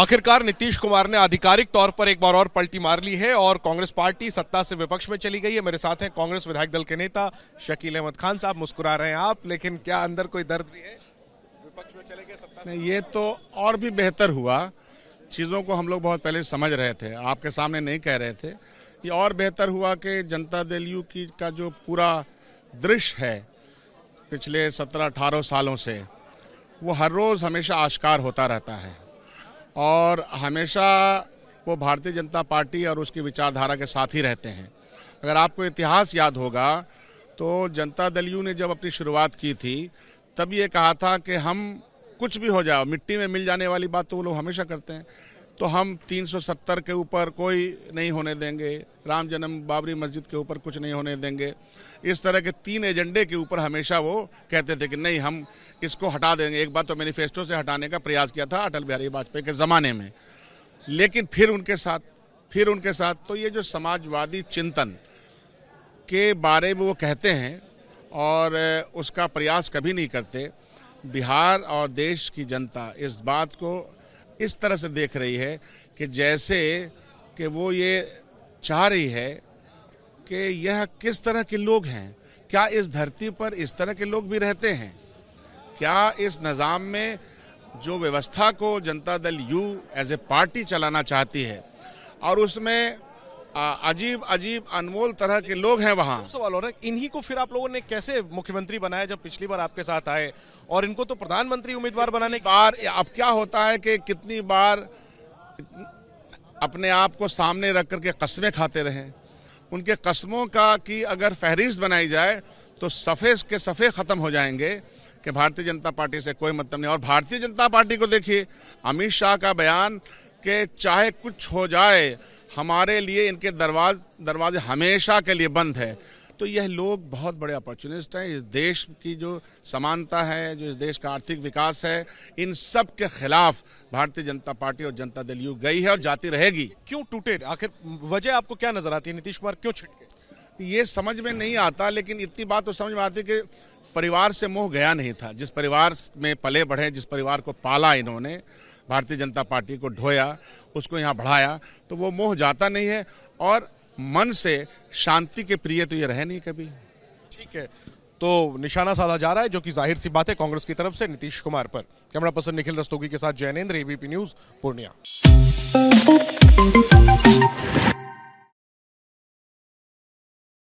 आखिरकार नीतीश कुमार ने आधिकारिक तौर पर एक बार और पलटी मार ली है और कांग्रेस पार्टी सत्ता से विपक्ष में चली गई है मेरे साथ हैं कांग्रेस विधायक दल के नेता शकील अहमद खान साहब मुस्कुरा रहे हैं आप लेकिन क्या अंदर कोई दर्द भी है विपक्ष में चले गए सत्ता नहीं ये तो और भी बेहतर हुआ चीज़ों को हम लोग बहुत पहले समझ रहे थे आपके सामने नहीं कह रहे थे ये और बेहतर हुआ कि जनता दल यू की का जो पूरा दृश्य है पिछले सत्रह अठारह सालों से वो हर रोज़ हमेशा आश्कार होता रहता है और हमेशा वो भारतीय जनता पार्टी और उसकी विचारधारा के साथ ही रहते हैं अगर आपको इतिहास याद होगा तो जनता दल यू ने जब अपनी शुरुआत की थी तब ये कहा था कि हम कुछ भी हो जाओ मिट्टी में मिल जाने वाली बात तो वो लोग हमेशा करते हैं तो हम 370 के ऊपर कोई नहीं होने देंगे राम जन्म बाबरी मस्जिद के ऊपर कुछ नहीं होने देंगे इस तरह के तीन एजेंडे के ऊपर हमेशा वो कहते थे कि नहीं हम इसको हटा देंगे एक बार तो मैनिफेस्टो से हटाने का प्रयास किया था अटल बिहारी वाजपेयी के ज़माने में लेकिन फिर उनके साथ फिर उनके साथ तो ये जो समाजवादी चिंतन के बारे में वो कहते हैं और उसका प्रयास कभी नहीं करते बिहार और देश की जनता इस बात को इस तरह से देख रही है कि जैसे कि वो ये चाह रही है कि यह किस तरह के लोग हैं क्या इस धरती पर इस तरह के लोग भी रहते हैं क्या इस निज़ाम में जो व्यवस्था को जनता दल यू एज ए पार्टी चलाना चाहती है और उसमें अजीब अजीब अनमोल तरह के लोग हैं वहाँ तो सवाल है इन्हीं को फिर आप लोगों ने कैसे मुख्यमंत्री बनाया जब पिछली बार आपके साथ आए और इनको तो प्रधानमंत्री उम्मीदवार बनाने बार अब क्या होता है कि कितनी बार अपने आप को सामने रख करके कस्बे खाते रहे उनके कस्बों का की अगर फहरिस्त बनाई जाए तो सफ़े के सफ़े ख़त्म हो जाएंगे कि भारतीय जनता पार्टी से कोई मतलब नहीं और भारतीय जनता पार्टी को देखिए अमित शाह का बयान कि चाहे कुछ हो जाए हमारे लिए इनके दरवाज दरवाजे हमेशा के लिए बंद है तो यह लोग बहुत बड़े अपॉर्चुनिस्ट हैं इस देश की जो समानता है जो इस देश का आर्थिक विकास है इन सब के खिलाफ भारतीय जनता पार्टी और जनता दल यू गई है और जाती रहेगी क्यों टूटे आखिर वजह आपको क्या नजर आती है नीतीश कुमार क्यों छिटके ये समझ में नहीं आता लेकिन इतनी बात तो समझ में आती है कि परिवार से मोह गया नहीं था जिस परिवार में पले बढ़े जिस परिवार को पाला इन्होंने भारतीय जनता पार्टी को ढोया उसको यहाँ बढ़ाया तो वो मोह जाता नहीं है और मन से शांति के प्रिय तो ये रहे नहीं कभी ठीक है तो निशाना साधा जा रहा है जो कि जाहिर सी बात है कांग्रेस की तरफ से नीतीश कुमार पर कैमरा पर्सन निखिल रस्तोगी के साथ जैनेन्द्र एबीपी न्यूज पूर्णिया